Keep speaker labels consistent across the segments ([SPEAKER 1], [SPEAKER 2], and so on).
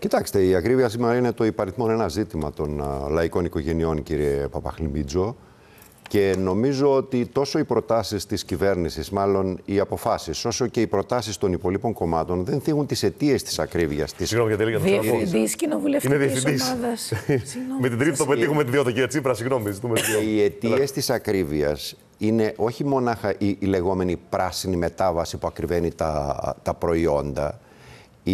[SPEAKER 1] Κοιτάξτε, η ακρίβεια σήμερα είναι το υπαριθμό ένα ζήτημα των λαϊκών οικογενειών, κύριε Παπαχλιμπίτζο. Και νομίζω ότι τόσο οι προτάσεις της κυβέρνησης, μάλλον οι αποφάσεις, όσο και οι προτάσεις των υπολείπων κομμάτων δεν θίγουν τις αιτίες της ακρίβειας. Της... Συγγνώμη για Διευθυντής κοινοβουλευτικής ομάδας. Με την τρίτη το πετύχουμε τη διότητα, κύριε Τσίπρα. Συγγνώμη. Οι αιτίες της ακρίβειας είναι όχι μονάχα η, λεγόμενη πράσινη μετάβαση που ακριβένει τα, τα προϊόντα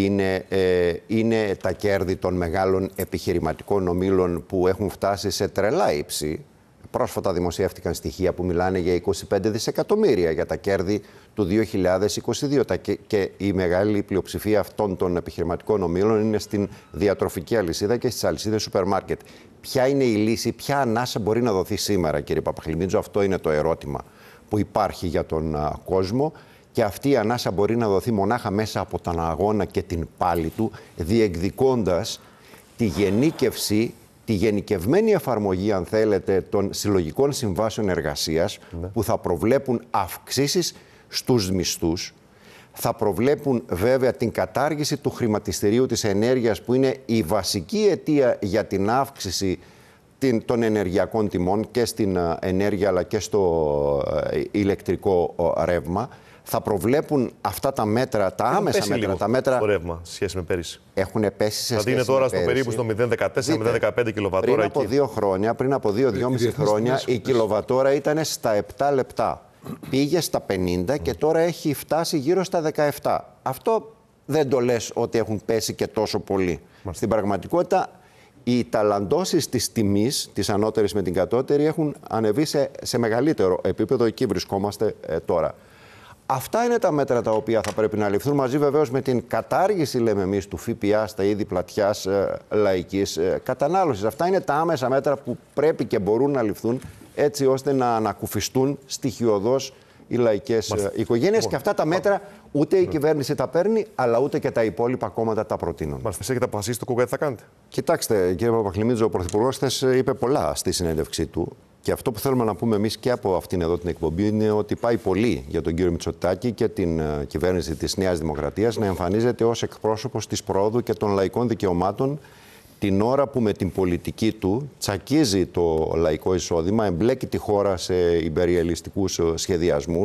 [SPEAKER 1] είναι, ε, είναι τα κέρδη των μεγάλων επιχειρηματικών ομίλων που έχουν φτάσει σε τρελά ύψη. Πρόσφατα δημοσιεύτηκαν στοιχεία που μιλάνε για 25 δισεκατομμύρια για τα κέρδη του 2022. Και η μεγάλη πλειοψηφία αυτών των επιχειρηματικών ομίλων είναι στην διατροφική αλυσίδα και στις αλυσίδες σούπερ μάρκετ. Ποια είναι η λύση, ποια ανάσα μπορεί να δοθεί σήμερα, κύριε Παπαχλημίτζο, αυτό είναι το ερώτημα που υπάρχει για τον κόσμο και αυτή η ανάσα μπορεί να δοθεί μονάχα μέσα από τον αγώνα και την πάλη του, διεκδικώντας τη γενίκευση, τη γενικευμένη εφαρμογή, αν θέλετε, των συλλογικών συμβάσεων εργασίας, ναι. που θα προβλέπουν αυξήσεις στους μισθούς, θα προβλέπουν βέβαια την κατάργηση του χρηματιστηρίου της ενέργειας, που είναι η βασική αιτία για την αύξηση των ενεργειακών τιμών και στην ε, ενέργεια αλλά και στο ε, ηλεκτρικό ρεύμα θα προβλέπουν αυτά τα μέτρα, τα Έχουν άμεσα μέτρα. τα μέτρα το ρεύμα σε σχέση με πέρυσι. Έχουν πέσει σε δηλαδή σχέση είναι τώρα στο περίπου στο 0,14-0,15 κιλοβατόρα. Πριν από δύο χρόνια, πριν από δύο-δυόμιση χρόνια, η κιλοβατόρα ήταν στα 7 λεπτά. Πήγε στα 50 και τώρα έχει φτάσει γύρω στα 17. Αυτό δεν το λες ότι έχουν πέσει και τόσο πολύ. Στην πραγματικότητα, οι ταλαντώσεις της τιμής, της ανώτερης με την κατώτερη, έχουν ανεβεί σε, μεγαλύτερο επίπεδο. Εκεί βρισκόμαστε ε, τώρα. Αυτά είναι τα μέτρα τα οποία θα πρέπει να ληφθούν μαζί βεβαίως με την κατάργηση, λέμε εμείς, του ΦΠΑ στα είδη πλατιάς ε, λαϊκής ε, κατανάλωσης. Αυτά είναι τα άμεσα μέτρα που πρέπει και μπορούν να ληφθούν έτσι ώστε να ανακουφιστούν στοιχειοδός οι λαϊκές ε, οικογένειες. Λοιπόν, και αυτά τα μέτρα ούτε η ναι. κυβέρνηση τα παίρνει, αλλά ούτε και τα υπόλοιπα κόμματα τα προτείνουν. Μάλιστα, εσεί έχετε αποφασίσει το κουβέντα θα κάνετε. Κοιτάξτε, κύριε Παπαχλημίτζο, ο Πρωθυπουργός χθες είπε πολλά στη συνέντευξή του. Και αυτό που θέλουμε να πούμε εμείς και από αυτήν εδώ την εκπομπή είναι ότι πάει πολύ για τον κύριο Μητσοτάκη και την ε, κυβέρνηση της Νέας Δημοκρατίας να εμφανίζεται ως εκπρόσωπος της πρόοδου και των λαϊκών δικαιωμάτων την ώρα που με την πολιτική του τσακίζει το λαϊκό εισόδημα, εμπλέκει τη χώρα σε υπεριελιστικού ε, σχεδιασμούς,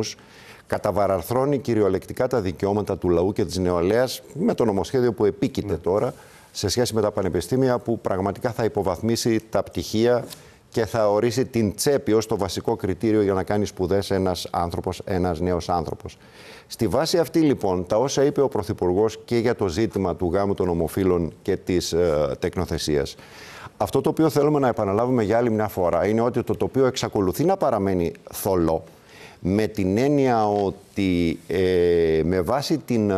[SPEAKER 1] καταβαραρθρώνει κυριολεκτικά τα δικαιώματα του λαού και της νεολαίας με το νομοσχέδιο που επίκειται ναι. τώρα σε σχέση με τα πανεπιστήμια που πραγματικά θα υποβαθμίσει τα πτυχία και θα ορίσει την τσέπη ως το βασικό κριτήριο για να κάνει σπουδές ένας άνθρωπος, ένας νέος άνθρωπος. Στη βάση αυτή λοιπόν, τα όσα είπε ο Πρωθυπουργός και για το ζήτημα του γάμου των ομοφύλων και της ε, τεκνοθεσίας, αυτό το οποίο θέλουμε να επαναλάβουμε για άλλη μια φορά είναι ότι το τοπίο εξακολουθεί να παραμένει θολό, με την έννοια ότι ε, με βάση την, ε,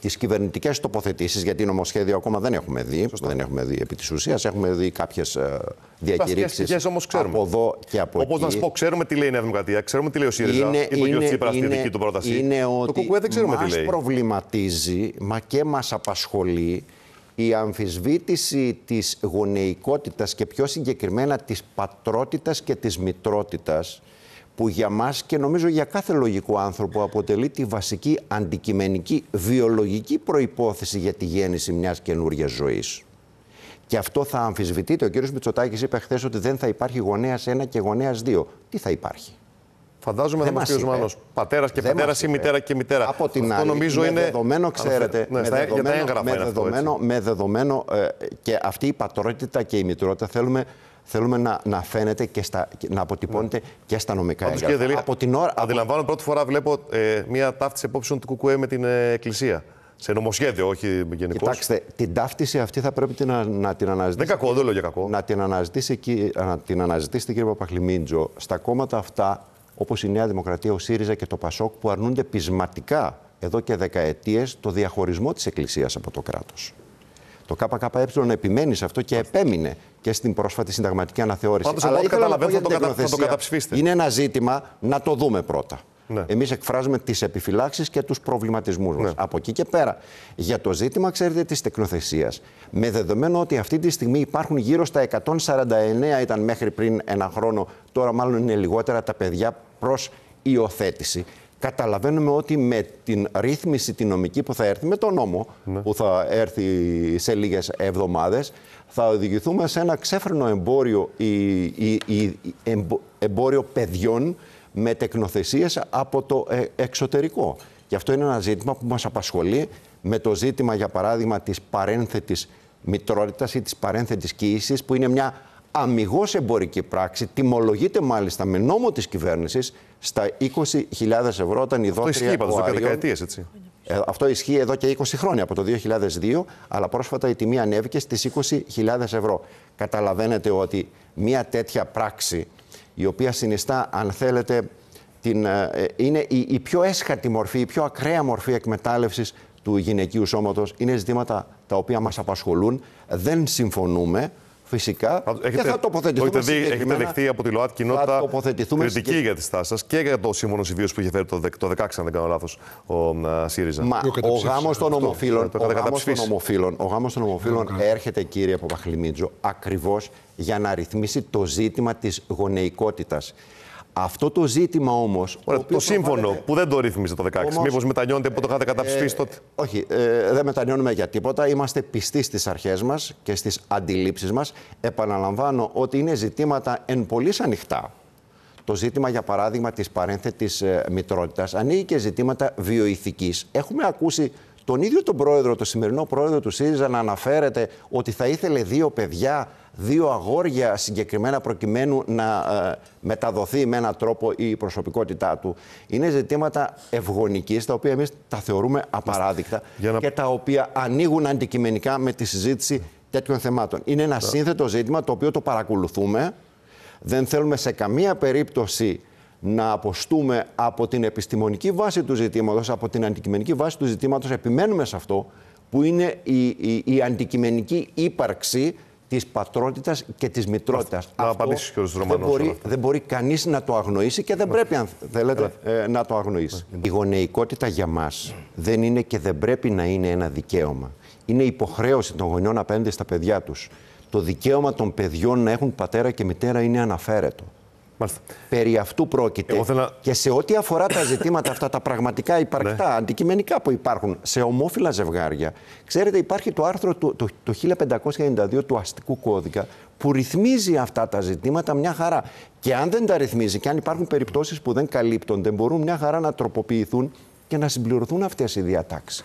[SPEAKER 1] τις κυβερνητικές τοποθετήσεις, γιατί νομοσχέδιο ακόμα δεν έχουμε δει, Σωστά. δεν έχουμε δει επί της ουσίας, έχουμε δει κάποιες ε, διακηρύξεις όμως ξέρουμε. από εδώ και από Όπως εκεί. Όπως να σου πω, ξέρουμε τι λέει η Νέα Δημοκρατία, ξέρουμε τι λέει ο ΣΥΡΙΖΑ, είναι, είπε είναι, είναι, δική του πρόταση. Είναι ότι το δεν ξέρουμε μας τι λέει. προβληματίζει, μα και μας απασχολεί, η αμφισβήτηση της γονεϊκότητας και πιο συγκεκριμένα της πατρότητας και της μητρότητας που για μας και νομίζω για κάθε λογικό άνθρωπο αποτελεί τη βασική αντικειμενική βιολογική προϋπόθεση για τη γέννηση μιας καινούργια ζωής. Και αυτό θα αμφισβητείτε. Ο κ. Μητσοτάκης είπε χθες ότι δεν θα υπάρχει γονέας 1 και γονέας 2. Τι θα υπάρχει. Φαντάζομαι δεν θα ο πατέρας και πατέρα ή μητέρα και μητέρα. Από την αυτό άλλη, νομίζω με είναι. Δεδομένο, ξέρετε. Ναι, με δεδομένο, με, ε, και αυτή η πατρότητα και η μητρότητα θέλουμε θέλουμε να, να φαίνεται και στα, να αποτυπώνεται ναι. και στα νομικά Όντως, από την ώρα, αντιλαμβάνω πρώτη φορά βλέπω ε, μία ταύτιση απόψεων του ΚΚΕ με την ε, Εκκλησία. Σε νομοσχέδιο, όχι γενικώς. Κοιτάξτε, την ταύτιση αυτή θα πρέπει να, να την αναζητήσει. Δεν κακό, δεν λέω για κακό. Να την αναζητήσει, ε, να την αναζητήσει κύριε Παπαχλημίντζο, στα κόμματα αυτά, όπως η Νέα Δημοκρατία, ο ΣΥΡΙΖΑ και το ΠΑΣΟΚ, που αρνούνται πεισματικά εδώ και δεκαετίες το διαχωρισμό της Εκκλησίας από το κράτος. Το ΚΚΕ επιμένει σε αυτό και επέμεινε και στην πρόσφατη συνταγματική αναθεώρηση. Πάντως, Αλλά καταλαβαίνω θα το, κατα... το καταψηφίσετε. Είναι ένα ζήτημα να το δούμε πρώτα. Ναι. Εμείς εκφράζουμε τις επιφυλάξεις και τους προβληματισμούς μας. Ναι. Από εκεί και πέρα. Για το ζήτημα, ξέρετε, της τεκνοθεσίας. Με δεδομένο ότι αυτή τη στιγμή υπάρχουν γύρω στα 149, ήταν μέχρι πριν ένα χρόνο, τώρα μάλλον είναι λιγότερα τα παιδιά προς υιοθέτηση. Καταλαβαίνουμε ότι με την ρύθμιση την νομική που θα έρθει, με τον νόμο ναι. που θα έρθει σε λίγες εβδομάδες, θα οδηγηθούμε σε ένα ξέφρενο εμπόριο, η, εμπόριο παιδιών με τεκνοθεσίες από το ε, εξωτερικό. Και αυτό είναι ένα ζήτημα που μας απασχολεί με το ζήτημα, για παράδειγμα, της παρένθετης μητρότητας ή της παρένθετης κοίησης, που είναι μια αμυγός εμπορική πράξη, τιμολογείται μάλιστα με νόμο της κυβέρνησης στα 20.000 ευρώ όταν η Αυτό Αυτό ισχύει, έτσι. Ε, αυτό ισχύει εδώ και 20 χρόνια, από το 2002, αλλά πρόσφατα η τιμή ανέβηκε στις 20.000 ευρώ. Καταλαβαίνετε ότι μια τέτοια πράξη, η οποία συνιστά, αν θέλετε, την, ε, ε, είναι η, πιο έσχατη μορφή, η πιο ακραία μορφή εκμετάλλευσης του γυναικείου σώματος, είναι ζητήματα τα οποία μας απασχολούν, δεν συμφωνούμε, Φυσικά. Έχετε, και θα τοποθετηθούμε. Έχετε, δει, έχετε από τη ΛΟΑΤ κοινότητα κριτική για τη στάση σας και για το σύμφωνο συμβίωση που είχε φέρει το, 2016, αν δεν κάνω λάθος, ο ΣΥΡΙΖΑ. Μα ο, ο γάμος των ομοφύλων, ο γάμος των ομοφύλων έρχεται, κύριε Παπαχλημίτζο, ακριβώς για να ρυθμίσει το ζήτημα της γονεϊκότητας. Αυτό το ζήτημα όμως. Το σύμφωνο που δεν το ρύθμιζε το 2016, Μήπως μετανιώνετε που το είχατε ε, ε, καταψηφίσει ε, τότε. όχι, δεν μετανιώνουμε για τίποτα. Είμαστε πιστοί στις αρχές μας και στις αντιλήψεις μας. Επαναλαμβάνω ότι είναι ζητήματα εν πολύ ανοιχτά. Το ζήτημα, για παράδειγμα, της παρένθετης μητρότητας ανοίγει και ζητήματα βιοειθικής. Έχουμε ακούσει τον ίδιο τον πρόεδρο, τον σημερινό πρόεδρο του ΣΥΡΙΖΑ, να αναφέρεται ότι θα ήθελε δύο παιδιά δύο αγόρια συγκεκριμένα προκειμένου να ε, μεταδοθεί με έναν τρόπο η προσωπικότητά του. Είναι ζητήματα ευγονικής, τα οποία εμείς τα θεωρούμε απαράδεκτα να... και τα οποία ανοίγουν αντικειμενικά με τη συζήτηση τέτοιων θεμάτων. Είναι ένα ναι. σύνθετο ζήτημα το οποίο το παρακολουθούμε. Δεν θέλουμε σε καμία περίπτωση να αποστούμε από την επιστημονική βάση του ζητήματος, από την αντικειμενική βάση του ζητήματος, επιμένουμε σε αυτό, που είναι η, η, η αντικειμενική ύπαρξη της πατρότητας και της μητρότητας. Αυτό δεν μπορεί, δεν μπορεί κανείς να το αγνοήσει και δεν πρέπει, αν θέλετε, ε, να το αγνοήσει. Η γονεϊκότητα για μας δεν είναι και δεν πρέπει να είναι ένα δικαίωμα. Είναι υποχρέωση των γονιών απέναντι στα παιδιά τους. Το δικαίωμα των παιδιών να έχουν πατέρα και μητέρα είναι αναφέρετο. Μάλιστα. Περί αυτού πρόκειται. Και σε ό,τι αφορά τα ζητήματα αυτά, τα πραγματικά υπαρκτά, ναι. αντικειμενικά που υπάρχουν σε ομόφυλα ζευγάρια, ξέρετε, υπάρχει το άρθρο του, το, το 1592 του αστικού κώδικα που ρυθμίζει αυτά τα ζητήματα μια χαρά. Και αν δεν τα ρυθμίζει και αν υπάρχουν περιπτώσεις που δεν καλύπτονται, μπορούν μια χαρά να τροποποιηθούν και να συμπληρωθούν αυτές οι διατάξεις.